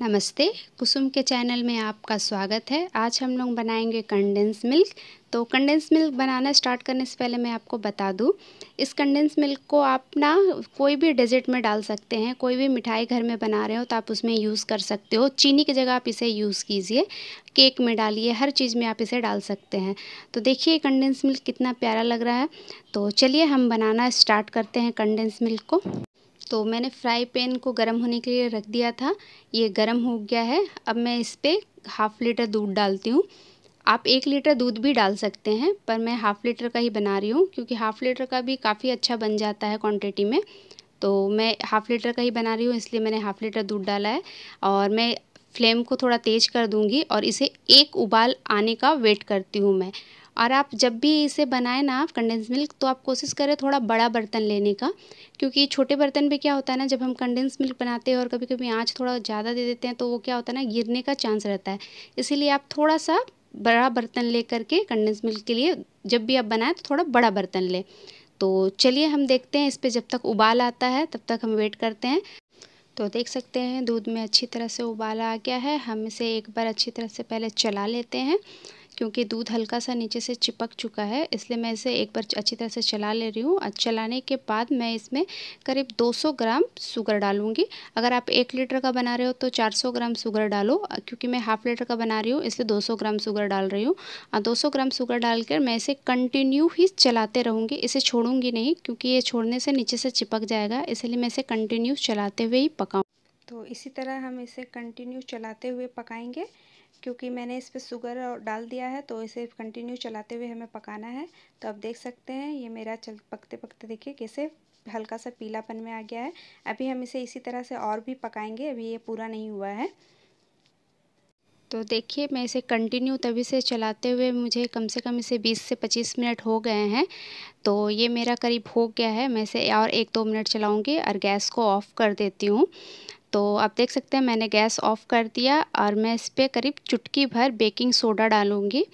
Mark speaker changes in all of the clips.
Speaker 1: नमस्ते कुसुम के चैनल में आपका स्वागत है आज हम लोग बनाएंगे कंडेंस मिल्क तो कंडेंस मिल्क बनाना स्टार्ट करने से पहले मैं आपको बता दूं इस कंडेंस मिल्क को आप ना कोई भी डेजर्ट में डाल सकते हैं कोई भी मिठाई घर में बना रहे हो तो आप उसमें यूज़ कर सकते हो चीनी की जगह आप इसे यूज़ कीजिए केक में डालिए हर चीज़ में आप इसे डाल सकते हैं तो देखिए कंडेंस मिल्क कितना प्यारा लग रहा है तो चलिए हम बनाना स्टार्ट करते हैं कंडेंस मिल्क को तो मैंने फ्राई पैन को गर्म होने के लिए रख दिया था ये गर्म हो गया है अब मैं इस पर हाफ़ लीटर दूध डालती हूँ आप एक लीटर दूध भी डाल सकते हैं पर मैं हाफ़ लीटर का ही बना रही हूँ क्योंकि हाफ़ लीटर का भी काफ़ी अच्छा बन जाता है क्वांटिटी में तो मैं हाफ़ लीटर का ही बना रही हूँ इसलिए मैंने हाफ़ लीटर दूध डाला है और मैं फ्लेम को थोड़ा तेज़ कर दूँगी और इसे एक उबाल आने का वेट करती हूँ मैं और आप जब भी इसे बनाएं ना आप कंडेंस मिल्क तो आप कोशिश करें थोड़ा बड़ा बर्तन लेने का क्योंकि छोटे बर्तन में क्या होता है ना जब हम कंडेंस मिल्क बनाते हैं और कभी कभी आँच थोड़ा ज़्यादा दे देते हैं तो वो क्या होता है ना गिरने का चांस रहता है इसीलिए आप थोड़ा सा बड़ा बर्तन ले करके कंडेंस मिल्क के लिए जब भी आप बनाएं तो थोड़ा बड़ा बर्तन लें तो चलिए हम देखते हैं इस पर जब तक उबाल आता है तब तक हम वेट करते हैं तो देख सकते हैं दूध में अच्छी तरह से उबाल आ गया है हम इसे एक बार अच्छी तरह से पहले चला लेते हैं क्योंकि दूध हल्का सा नीचे से चिपक चुका है इसलिए मैं इसे एक बार अच्छी तरह से चला ले रही हूँ चलाने के बाद मैं इसमें करीब 200 ग्राम शुगर डालूँगी अगर आप एक लीटर का बना रहे हो तो 400 ग्राम शुगर डालो क्योंकि मैं हाफ लीटर का बना रही हूँ इसलिए 200 ग्राम शुगर डाल रही हूँ और सौ ग्राम शुगर डालकर मैं इसे कंटिन्यू ही चलाते रहूँगी इसे छोड़ूंगी नहीं क्योंकि ये छोड़ने से नीचे से चिपक जाएगा इसलिए मैं इसे कंटिन्यू चलाते हुए ही पकाऊँ तो इसी तरह हम इसे कंटिन्यू चलाते हुए पकाएंगे क्योंकि मैंने इस पर शुगर डाल दिया है तो इसे कंटिन्यू चलाते हुए हमें पकाना है तो आप देख सकते हैं ये मेरा चल पकते पकते देखिए कैसे हल्का सा पीलापन में आ गया है अभी हम इसे इसी तरह से और भी पकाएंगे अभी ये पूरा नहीं हुआ है तो देखिए मैं इसे कंटिन्यू तभी से चलाते हुए मुझे कम से कम इसे 20 से 25 मिनट हो गए हैं तो ये मेरा करीब हो गया है मैं इसे और एक दो मिनट चलाऊँगी और गैस को ऑफ़ कर देती हूँ तो आप देख सकते हैं मैंने गैस ऑफ कर दिया और मैं इस पर करीब चुटकी भर बेकिंग सोडा डालूँगी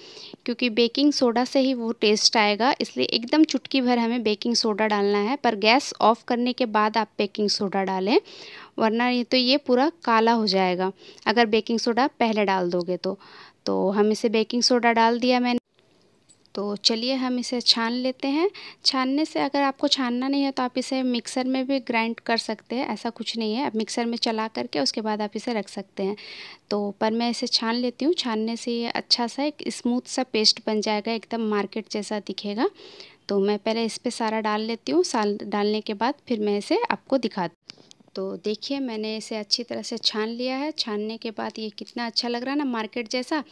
Speaker 1: क्योंकि बेकिंग सोडा से ही वो टेस्ट आएगा इसलिए एकदम चुटकी भर हमें बेकिंग सोडा डालना है पर गैस ऑफ करने के बाद आप बेकिंग सोडा डालें वरना ये तो ये पूरा काला हो जाएगा अगर बेकिंग सोडा पहले डाल दोगे तो तो हम इसे बेकिंग सोडा डाल दिया मैंने तो चलिए हम इसे छान लेते हैं छानने से अगर आपको छानना नहीं है तो आप इसे मिक्सर में भी ग्राइंड कर सकते हैं ऐसा कुछ नहीं है आप मिक्सर में चला करके उसके बाद आप इसे रख सकते हैं तो पर मैं इसे छान लेती हूँ छानने से ये अच्छा सा एक स्मूथ सा पेस्ट बन जाएगा एकदम मार्केट जैसा दिखेगा तो मैं पहले इस पर सारा डाल लेती हूँ डालने के बाद फिर मैं इसे आपको दिखा तो देखिए मैंने इसे अच्छी तरह से छान लिया है छानने के बाद ये कितना अच्छा लग रहा है ना मार्केट जैसा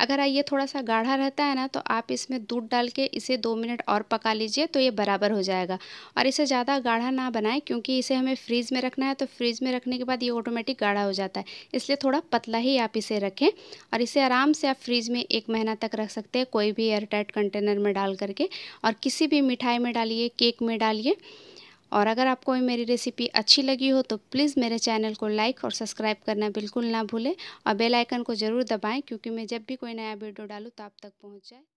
Speaker 1: अगर ये थोड़ा सा गाढ़ा रहता है ना तो आप इसमें दूध डाल के इसे दो मिनट और पका लीजिए तो ये बराबर हो जाएगा और इसे ज़्यादा गाढ़ा ना बनाएं क्योंकि इसे हमें फ्रीज़ में रखना है तो फ्रीज़ में रखने के बाद ये ऑटोमेटिक गाढ़ा हो जाता है इसलिए थोड़ा पतला ही आप इसे रखें और इसे आराम से आप फ्रीज़ में एक महीना तक रख सकते हैं कोई भी एयरटाइट कंटेनर में डाल करके और किसी भी मिठाई में डालिए केक में डालिए और अगर आपको मेरी रेसिपी अच्छी लगी हो तो प्लीज़ मेरे चैनल को लाइक और सब्सक्राइब करना बिल्कुल ना भूलें और बेल आइकन को ज़रूर दबाएं क्योंकि मैं जब भी कोई नया वीडियो डालूँ तो आप तक पहुँच जाए